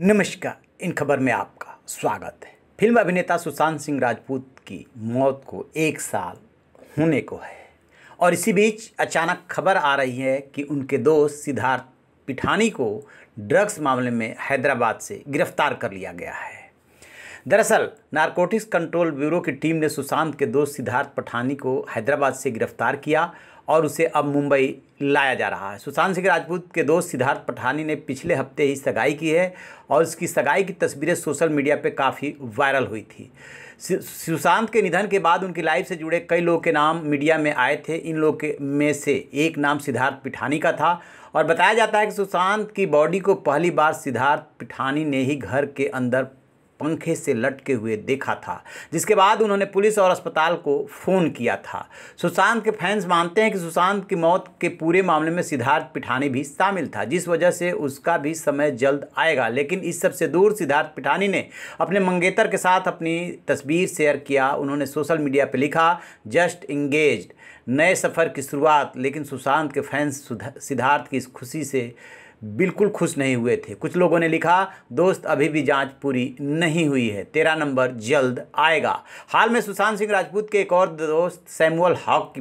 नमस्कार इन खबर में आपका स्वागत है फिल्म अभिनेता सुशांत सिंह राजपूत की मौत को एक साल होने को है और इसी बीच अचानक खबर आ रही है कि उनके दोस्त सिद्धार्थ पिठानी को ड्रग्स मामले में हैदराबाद से गिरफ्तार कर लिया गया है दरअसल नारकोटिक्स कंट्रोल ब्यूरो की टीम ने सुशांत के दोस्त सिद्धार्थ पठानी को हैदराबाद से गिरफ्तार किया और उसे अब मुंबई लाया जा रहा है सुशांत सिंह राजपूत के दोस्त सिद्धार्थ पठानी ने पिछले हफ्ते ही सगाई की है और उसकी सगाई की तस्वीरें सोशल मीडिया पर काफ़ी वायरल हुई थी सुशांत के निधन के बाद उनकी लाइफ से जुड़े कई लोगों के नाम मीडिया में आए थे इन लोगों में से एक नाम सिद्धार्थ पिठानी का था और बताया जाता है कि सुशांत की बॉडी को पहली बार सिद्धार्थ पिठानी ने ही घर के अंदर पंखे से लटके हुए देखा था जिसके बाद उन्होंने पुलिस और अस्पताल को फ़ोन किया था सुशांत के फैंस मानते हैं कि सुशांत की मौत के पूरे मामले में सिद्धार्थ पिठानी भी शामिल था जिस वजह से उसका भी समय जल्द आएगा लेकिन इस सबसे दूर सिद्धार्थ पिठानी ने अपने मंगेतर के साथ अपनी तस्वीर शेयर किया उन्होंने सोशल मीडिया पर लिखा जस्ट इंगेज नए सफ़र की शुरुआत लेकिन सुशांत के फैंस सिद्धार्थ की इस खुशी से बिल्कुल खुश नहीं हुए थे कुछ लोगों ने लिखा दोस्त अभी भी जांच पूरी नहीं हुई है तेरा नंबर जल्द आएगा हाल में सुशांत सिंह राजपूत के एक और दोस्त सैमुअल हॉक की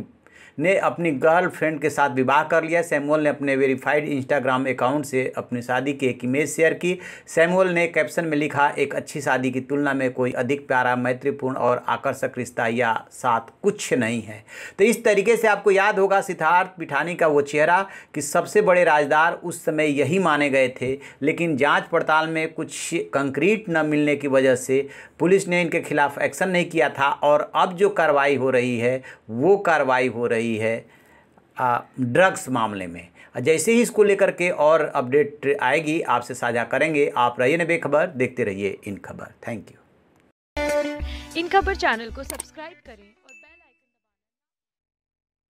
ने अपनी गर्लफ्रेंड के साथ विवाह कर लिया सैमुअल ने अपने वेरीफाइड इंस्टाग्राम अकाउंट से अपनी शादी की एक इमेज शेयर की सैमुअल ने कैप्शन में लिखा एक अच्छी शादी की तुलना में कोई अधिक प्यारा मैत्रीपूर्ण और आकर्षक रिश्ता या साथ कुछ नहीं है तो इस तरीके से आपको याद होगा सिद्धार्थ पिठानी का वो चेहरा कि सबसे बड़े राजदार उस समय यही माने गए थे लेकिन जाँच पड़ताल में कुछ कंक्रीट न मिलने की वजह से पुलिस ने इनके खिलाफ एक्शन नहीं किया था और अब जो कार्रवाई हो रही है वो कार्रवाई हो रही रही है ड्रग्स मामले में जैसे ही इसको लेकर के और अपडेट आएगी आपसे साझा करेंगे आप रहिए न बेखबर देखते रहिए इन खबर थैंक यू इन खबर चैनल को सब्सक्राइब करें